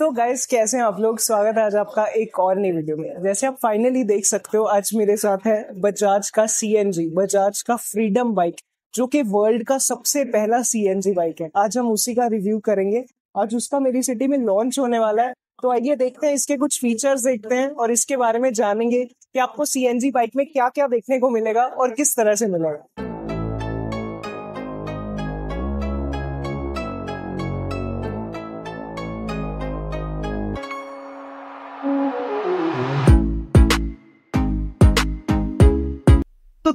तो गाइस कैसे हैं आप लोग स्वागत है आज आपका एक और नई वीडियो में जैसे आप फाइनली देख सकते हो आज मेरे साथ है बजाज का सी बजाज का फ्रीडम बाइक जो कि वर्ल्ड का सबसे पहला सी बाइक है आज हम उसी का रिव्यू करेंगे आज उसका मेरी सिटी में लॉन्च होने वाला है तो आइए देखते हैं इसके कुछ फीचर्स देखते हैं और इसके बारे में जानेंगे कि आपको सी बाइक में क्या क्या देखने को मिलेगा और किस तरह से मिलेगा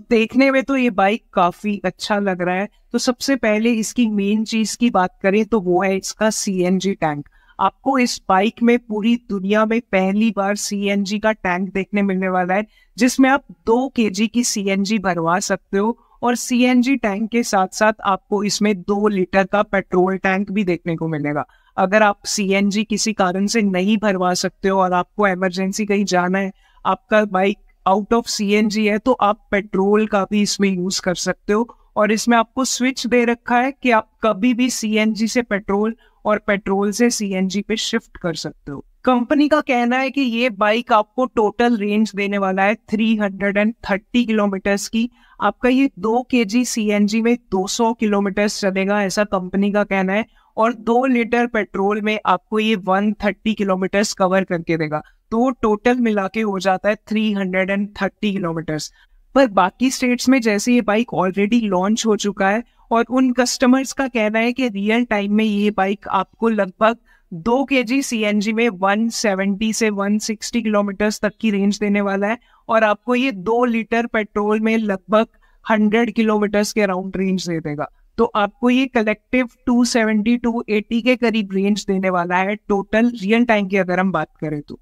देखने में तो ये बाइक काफी अच्छा लग रहा है तो सबसे पहले इसकी मेन चीज की बात करें तो वो है इसका सीएनजी टैंक आपको इस बाइक में पूरी दुनिया में पहली बार सीएनजी का टैंक देखने मिलने वाला है जिसमें आप दो के की सीएनजी भरवा सकते हो और सीएनजी टैंक के साथ साथ आपको इसमें दो लीटर का पेट्रोल टैंक भी देखने को मिलेगा अगर आप सीएनजी किसी कारण से नहीं भरवा सकते हो और आपको इमरजेंसी कहीं जाना है आपका बाइक आउट ऑफ सीएनजी है तो आप पेट्रोल का भी इसमें यूज कर सकते हो और इसमें आपको स्विच दे रखा है कि आप कभी भी सीएनजी से पेट्रोल और पेट्रोल से सीएनजी पे शिफ्ट कर सकते हो कंपनी का कहना है कि ये बाइक आपको टोटल रेंज देने वाला है 330 किलोमीटर्स की आपका ये दो के जी सी एन जी में 200 किलोमीटर्स चलेगा ऐसा कंपनी का कहना है और दो लीटर पेट्रोल में आपको ये 130 किलोमीटर्स कवर करके देगा तो टोटल मिला के हो जाता है three hundred and thirty kilometre पर बाकी स्टेट्स में जैसे ये बाइक ऑलरेडी लॉन्च हो चुका है और उन कस्टमर्स का कहना है कि रियल टाइम में ये बाइक आपको लगभग दो के जी सी एन जी में वन सेवेंटी से वन सिक्सटी किलोमीटर तक की रेंज देने वाला है और आपको ये दो लीटर पेट्रोल में लगभग हंड्रेड किलोमीटर्स के अराउंड रेंज दे देगा तो आपको ये collective two seventy two eighty के करीब रेंज देने वाला है टोटल रियल टाइम की अगर हम बात करें तो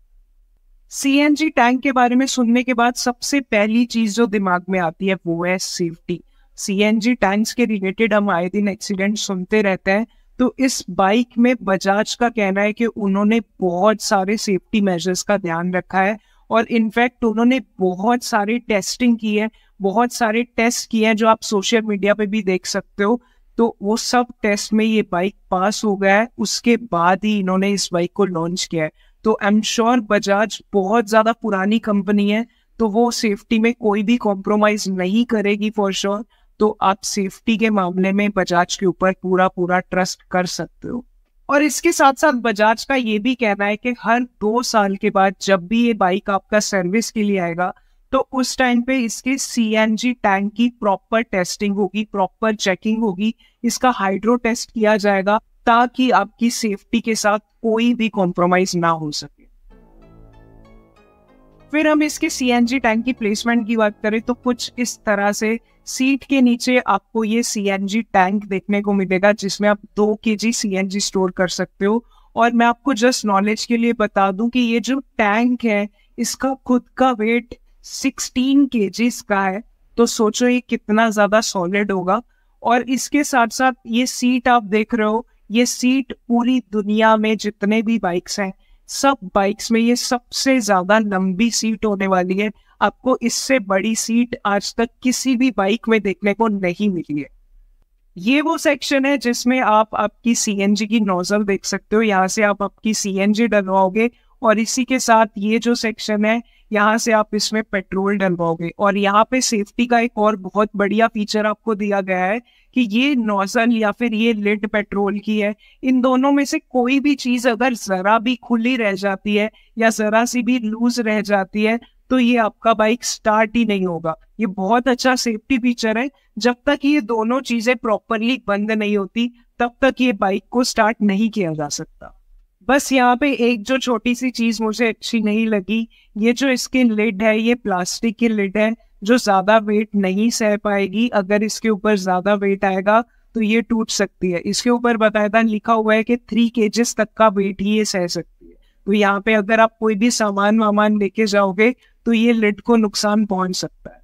सीएनजी टैंक के बारे में सुनने के बाद सबसे पहली चीज जो दिमाग में आती है वो है सेफ्टी सीएनजी टैंक्स के रिलेटेड हम आए दिन एक्सीडेंट सुनते रहते हैं तो इस बाइक में बजाज का कहना है कि उन्होंने बहुत सारे सेफ्टी मेजर्स का ध्यान रखा है और इनफैक्ट उन्होंने बहुत सारे टेस्टिंग की है बहुत सारे टेस्ट किए हैं जो आप सोशल मीडिया पे भी देख सकते हो तो वो सब टेस्ट में ये बाइक पास हो गया है उसके बाद ही इन्होंने इस बाइक को लॉन्च किया है तो आई एम श्योर बजाज बहुत ज़्यादा पुरानी कंपनी है तो वो सेफ्टी में कोई भी कॉम्प्रोमाइज नहीं करेगी फॉर श्योर sure, तो आप सेफ्टी के मामले में बजाज के ऊपर पूरा पूरा ट्रस्ट कर सकते हो और इसके साथ साथ बजाज का ये भी कहना है कि हर दो साल के बाद जब भी ये बाइक आपका सर्विस के लिए आएगा तो उस टाइम पे इसके सी टैंक की प्रॉपर टेस्टिंग होगी प्रॉपर चेकिंग होगी इसका हाइड्रो टेस्ट किया जाएगा ताकि आपकी सेफ्टी के साथ कोई भी कॉम्प्रोमाइज ना हो सके फिर हम इसके सीएनजी टैंक की प्लेसमेंट की बात करें तो कुछ इस तरह से सीट के नीचे आपको ये सीएनजी टैंक देखने को मिलेगा जिसमें आप दो के जी सी स्टोर कर सकते हो और मैं आपको जस्ट नॉलेज के लिए बता दूं कि ये जो टैंक है इसका खुद का वेट 16 के का है तो सोचो ये कितना ज़्यादा सॉलिड होगा और इसके साथ साथ ये सीट आप देख रहे हो ये सीट पूरी दुनिया में जितने भी बाइक्स हैं सब बाइक्स में ये सबसे ज्यादा लंबी सीट होने वाली है आपको इससे बड़ी सीट आज तक किसी भी बाइक में देखने को नहीं मिली है ये वो सेक्शन है जिसमें आप आपकी सीएनजी की नोजल देख सकते हो यहाँ से आप आपकी सीएनजी डलवाओगे और इसी के साथ ये जो सेक्शन है यहाँ से आप इसमें पेट्रोल डलवाओगे और यहाँ पे सेफ्टी का एक और बहुत बढ़िया फीचर आपको दिया गया है कि ये नोजल या फिर ये लिड पेट्रोल की है इन दोनों में से कोई भी चीज अगर जरा भी खुली रह जाती है या जरा सी भी लूज रह जाती है तो ये आपका बाइक स्टार्ट ही नहीं होगा ये बहुत अच्छा सेफ्टी फीचर है जब तक ये दोनों चीजें प्रॉपरली बंद नहीं होती तब तक ये बाइक को स्टार्ट नहीं किया जा सकता बस यहाँ पे एक जो छोटी सी चीज मुझे अच्छी नहीं लगी ये जो इसकी लिड है ये प्लास्टिक की लिड है जो ज्यादा वेट नहीं सह पाएगी अगर इसके ऊपर ज्यादा वेट आएगा तो ये टूट सकती है इसके ऊपर था लिखा हुआ है कि थ्री केजेस तक का वेट ही ये सह सकती है तो यहाँ पे अगर आप कोई भी सामान वामान लेके जाओगे तो ये लिड को नुकसान पहुंच सकता है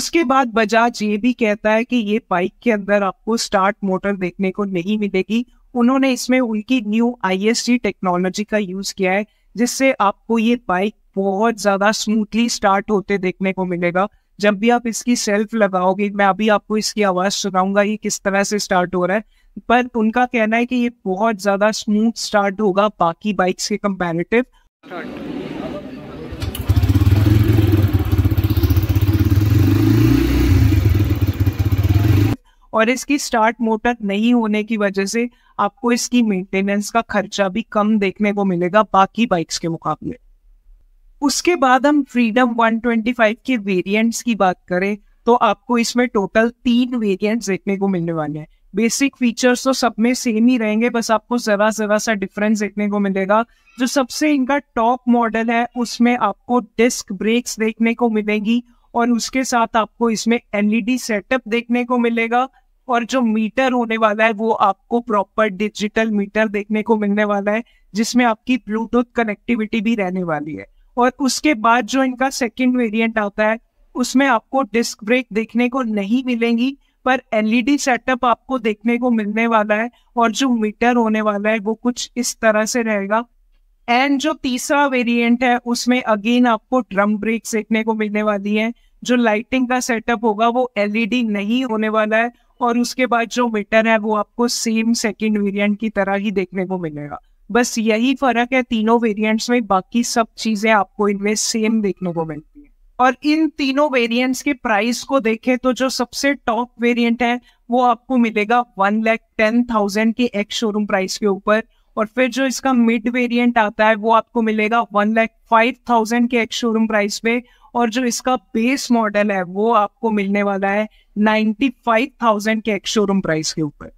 उसके बाद बजाज ये भी कहता है कि ये बाइक के अंदर आपको स्टार्ट मोटर देखने को नहीं मिलेगी उन्होंने इसमें उनकी न्यू आई टेक्नोलॉजी का यूज किया है जिससे आपको ये बाइक बहुत ज्यादा स्मूथली स्टार्ट होते देखने को मिलेगा जब भी आप इसकी सेल्फ लगाओगे मैं अभी आपको इसकी आवाज सुनाऊंगा ये किस तरह से स्टार्ट हो रहा है पर उनका कहना है कि ये बहुत ज्यादा स्मूथ स्टार्ट होगा बाकी बाइक्स के कंपेरेटिव और इसकी स्टार्ट मोटर नहीं होने की वजह से आपको इसकी मेंटेनेंस का खर्चा भी कम देखने को मिलेगा बाकी बाइक्स के मुकाबले उसके बाद हम फ्रीडम 125 के वेरिएंट्स की बात करें तो आपको इसमें टोटल तीन वेरिएंट्स देखने को मिलने वाले हैं बेसिक फीचर्स तो सब में सेम ही रहेंगे बस आपको जरा जरा सा डिफरेंस देखने को मिलेगा जो सबसे इनका टॉप मॉडल है उसमें आपको डिस्क ब्रेक्स देखने को मिलेगी और उसके साथ आपको इसमें एलईडी सेटअप e देखने को मिलेगा और जो मीटर होने वाला है वो आपको प्रॉपर डिजिटल मीटर देखने को मिलने वाला है जिसमें आपकी ब्लूटूथ कनेक्टिविटी भी रहने वाली है और उसके बाद जो इनका सेकेंड वेरियंट आता है उसमें आपको डिस्क ब्रेक देखने को नहीं मिलेंगी पर एलईडी सेटअप e आपको देखने को मिलने वाला है और जो मीटर होने वाला है वो कुछ इस तरह से रहेगा एंड जो तीसरा वेरिएंट है उसमें अगेन आपको ड्रम ब्रेक देखने को मिलने वाली है जो लाइटिंग का सेटअप होगा वो एलईडी e नहीं होने वाला है और उसके बाद जो मीटर है वो आपको सेम सेकेंड वेरियंट की तरह ही देखने को मिलेगा बस यही फर्क है तीनों वेरिएंट्स में बाकी सब चीजें आपको इनमें सेम देखने को मिलती है और इन तीनों वेरिएंट्स के प्राइस को देखें तो जो सबसे टॉप वेरिएंट है वो आपको मिलेगा वन लैख टेन थाउजेंड के एक्स शोरूम प्राइस के ऊपर और फिर जो इसका मिड वेरिएंट आता है वो आपको मिलेगा वन लैख फाइव थाउजेंड के एक्स शोरूम प्राइस पे और जो इसका बेस मॉडल है वो आपको मिलने वाला है नाइन्टी फाइव थाउजेंड के एक शोरूम प्राइस के ऊपर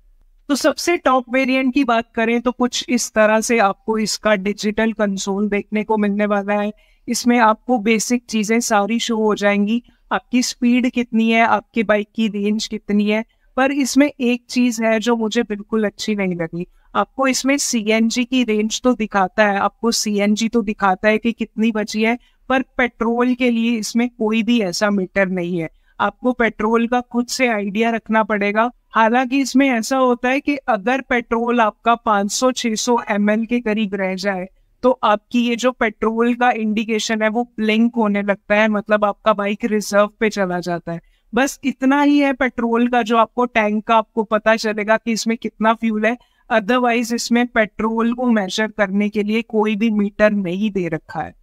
तो सबसे टॉप वेरिएंट की बात करें तो कुछ इस तरह से आपको इसका डिजिटल कंसोल देखने को मिलने वाला है इसमें आपको बेसिक चीजें सारी शो हो जाएंगी आपकी स्पीड कितनी है आपकी बाइक की रेंज कितनी है पर इसमें एक चीज है जो मुझे बिल्कुल अच्छी नहीं लगी आपको इसमें सी की रेंज तो दिखाता है आपको सी तो दिखाता है कि कितनी बची है पर पेट्रोल के लिए इसमें कोई भी ऐसा मीटर नहीं है आपको पेट्रोल का खुद से आइडिया रखना पड़ेगा हालांकि इसमें ऐसा होता है कि अगर पेट्रोल आपका 500-600 सौ के करीब रह जाए तो आपकी ये जो पेट्रोल का इंडिकेशन है वो ब्लिंक होने लगता है मतलब आपका बाइक रिजर्व पे चला जाता है बस इतना ही है पेट्रोल का जो आपको टैंक का आपको पता चलेगा कि इसमें कितना फ्यूल है अदरवाइज इसमें पेट्रोल को मेजर करने के लिए कोई भी मीटर नहीं दे रखा है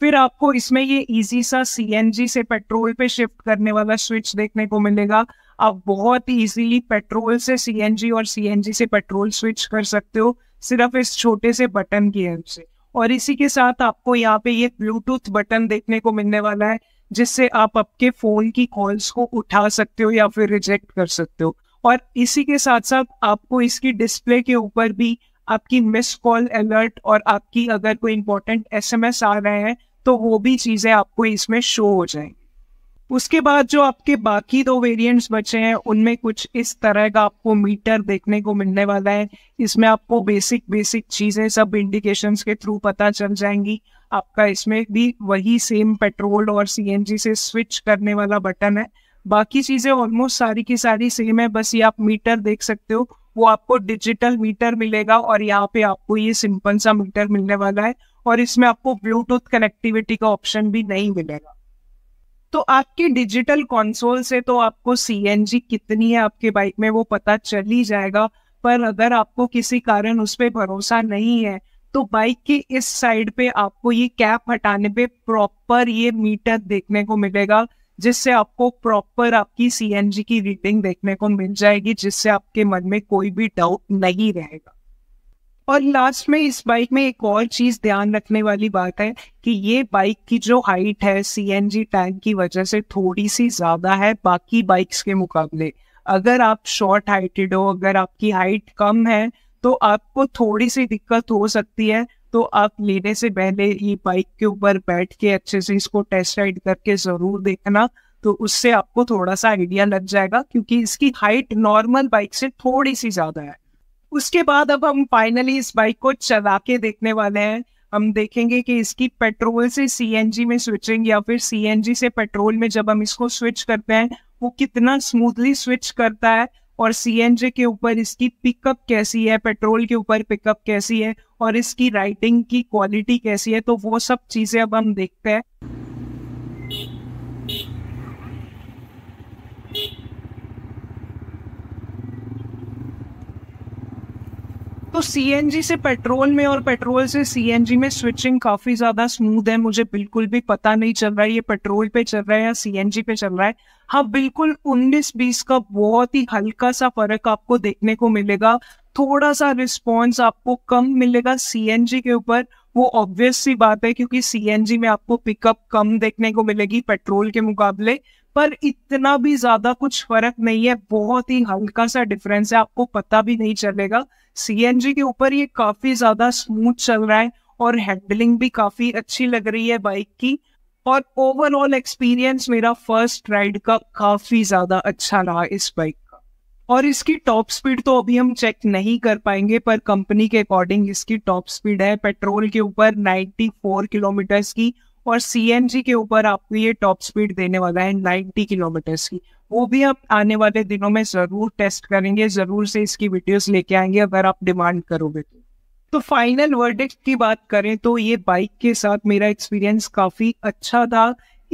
फिर आपको इसमें ये इजी सा सीएनजी से पेट्रोल पे शिफ्ट करने वाला स्विच देखने को मिलेगा आप बहुत इजीली पेट्रोल से सीएनजी और सीएनजी से पेट्रोल स्विच कर सकते हो सिर्फ इस छोटे से बटन की हेल्प से और इसी के साथ आपको यहाँ पे ये ब्लूटूथ बटन देखने को मिलने वाला है जिससे आप आपके फोन की कॉल्स को उठा सकते हो या फिर रिजेक्ट कर सकते हो और इसी के साथ साथ आपको इसकी डिस्प्ले के ऊपर भी आपकी मिस कॉल अलर्ट और आपकी अगर कोई इंपॉर्टेंट एसएमएस आ रहे हैं तो वो भी चीज़ें आपको इसमें शो हो जाएंगी उसके बाद जो आपके बाकी दो वेरिएंट्स बचे हैं उनमें कुछ इस तरह का आपको मीटर देखने को मिलने वाला है इसमें आपको बेसिक बेसिक चीज़ें सब इंडिकेशंस के थ्रू पता चल जाएंगी आपका इसमें भी वही सेम पेट्रोल और सीएनजी से स्विच करने वाला बटन है बाकी चीज़ें ऑलमोस्ट सारी की सारी सेम है बस ये आप मीटर देख सकते हो वो आपको डिजिटल मीटर मिलेगा और यहाँ पे आपको ये सिंपल सा मीटर मिलने वाला है और इसमें आपको ब्लूटूथ कनेक्टिविटी का ऑप्शन भी नहीं मिलेगा तो आपके डिजिटल कंसोल से तो आपको सी कितनी है आपके बाइक में वो पता चल ही जाएगा पर अगर आपको किसी कारण उस पर भरोसा नहीं है तो बाइक के इस साइड पे आपको ये कैप हटाने पे प्रॉपर ये मीटर देखने को मिलेगा जिससे आपको प्रॉपर आपकी सी की रीडिंग देखने को मिल जाएगी जिससे आपके मन में कोई भी डाउट नहीं रहेगा और लास्ट में इस बाइक में एक और चीज ध्यान रखने वाली बात है कि ये बाइक की जो हाइट है सीएनजी टैंक की वजह से थोड़ी सी ज्यादा है बाकी बाइक्स के मुकाबले अगर आप शॉर्ट हाइटेड हो अगर आपकी हाइट कम है तो आपको थोड़ी सी दिक्कत हो सकती है तो आप लेने से पहले ही बाइक के ऊपर बैठ के अच्छे से इसको टेस्ट राइड करके जरूर देखना तो उससे आपको थोड़ा सा आइडिया लग जाएगा क्योंकि इसकी हाइट नॉर्मल बाइक से थोड़ी सी ज्यादा है उसके बाद अब हम फाइनली इस बाइक को चला के देखने वाले हैं हम देखेंगे कि इसकी पेट्रोल से सीएनजी में स्विचिंग या फिर सीएनजी से पेट्रोल में जब हम इसको स्विच करते हैं वो कितना स्मूथली स्विच करता है और सीएनजी के ऊपर इसकी पिकअप कैसी है पेट्रोल के ऊपर पिकअप कैसी है और इसकी राइटिंग की क्वालिटी कैसी है तो वो सब चीज़ें अब हम देखते हैं तो सीएनजी से पेट्रोल में और पेट्रोल से सीएनजी में स्विचिंग काफी ज्यादा स्मूथ है मुझे बिल्कुल भी पता नहीं चल रहा है ये पेट्रोल पे चल रहा है या सीएनजी पे चल रहा है हाँ बिल्कुल 19-20 का बहुत ही हल्का सा फर्क आपको देखने को मिलेगा थोड़ा सा रिस्पॉन्स आपको कम मिलेगा सीएनजी के ऊपर वो ऑब्वियस सी बात है क्योंकि सीएनजी में आपको पिकअप कम देखने को मिलेगी पेट्रोल के मुकाबले पर इतना भी ज्यादा कुछ फर्क नहीं है बहुत ही हल्का सा डिफरेंस है आपको पता भी नहीं चलेगा सी के ऊपर ये काफी ज्यादा स्मूथ चल रहा है और हैंडलिंग भी काफी अच्छी लग रही है बाइक की और ओवरऑल एक्सपीरियंस मेरा फर्स्ट राइड का काफी ज्यादा अच्छा रहा इस बाइक का और इसकी टॉप स्पीड तो अभी हम चेक नहीं कर पाएंगे पर कंपनी के अकॉर्डिंग इसकी टॉप स्पीड है पेट्रोल के ऊपर 94 किलोमीटर्स की और सी के ऊपर आपको ये टॉप स्पीड देने वाला है नाइन्टी किलोमीटर्स की वो भी आप आने वाले दिनों में ज़रूर टेस्ट करेंगे ज़रूर से इसकी वीडियोस लेके आएंगे अगर आप डिमांड करोगे तो तो फाइनल वर्डिक्ट की बात करें तो ये बाइक के साथ मेरा एक्सपीरियंस काफ़ी अच्छा था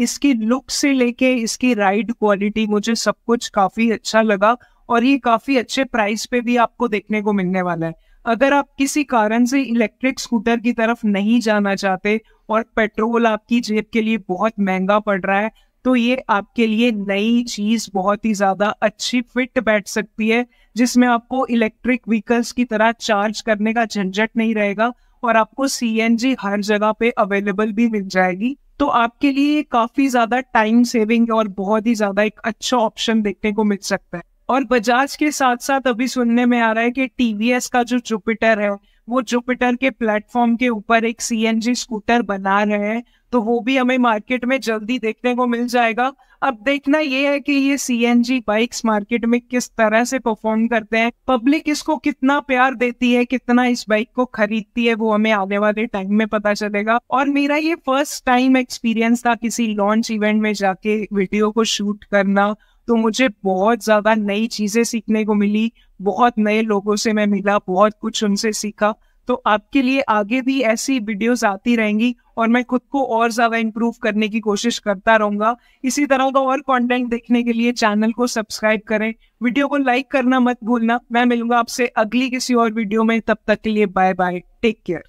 इसकी लुक से लेके इसकी राइड क्वालिटी मुझे सब कुछ काफ़ी अच्छा लगा और ये काफ़ी अच्छे प्राइस पे भी आपको देखने को मिलने वाला है अगर आप किसी कारण से इलेक्ट्रिक स्कूटर की तरफ नहीं जाना चाहते और पेट्रोल आपकी जेब के लिए बहुत महंगा पड़ रहा है तो ये आपके लिए नई चीज बहुत ही ज्यादा अच्छी फिट बैठ सकती है जिसमें आपको इलेक्ट्रिक व्हीकल्स की तरह चार्ज करने का झंझट नहीं रहेगा और आपको सी हर जगह पे अवेलेबल भी मिल जाएगी तो आपके लिए काफी ज्यादा टाइम सेविंग और बहुत ही ज्यादा एक अच्छा ऑप्शन देखने को मिल सकता है और बजाज के साथ साथ अभी सुनने में आ रहा है कि टीवीएस का जो जुपिटर है वो जुपिटर के प्लेटफॉर्म के ऊपर एक सीएनजी स्कूटर बना रहे हैं तो वो भी हमें मार्केट में जल्दी देखने को मिल जाएगा अब देखना ये है कि ये C N G bikes market में किस तरह से परफॉर्म करते हैं पब्लिक इसको कितना प्यार देती है कितना इस बाइक को खरीदती है वो हमें आने वाले टाइम में पता चलेगा और मेरा ये फर्स्ट टाइम एक्सपीरियंस था किसी लॉन्च इवेंट में जाके वीडियो को शूट करना तो मुझे बहुत ज़्यादा नई चीज़ें सीखने को मिली बहुत नए लोगों से मैं मिला बहुत कुछ उनसे सीखा तो आपके लिए आगे भी ऐसी वीडियोस आती रहेंगी और मैं खुद को और ज़्यादा इंप्रूव करने की कोशिश करता रहूंगा इसी तरह का और कंटेंट देखने के लिए चैनल को सब्सक्राइब करें वीडियो को लाइक करना मत भूलना मैं मिलूंगा आपसे अगली किसी और वीडियो में तब तक के लिए बाय बाय टेक केयर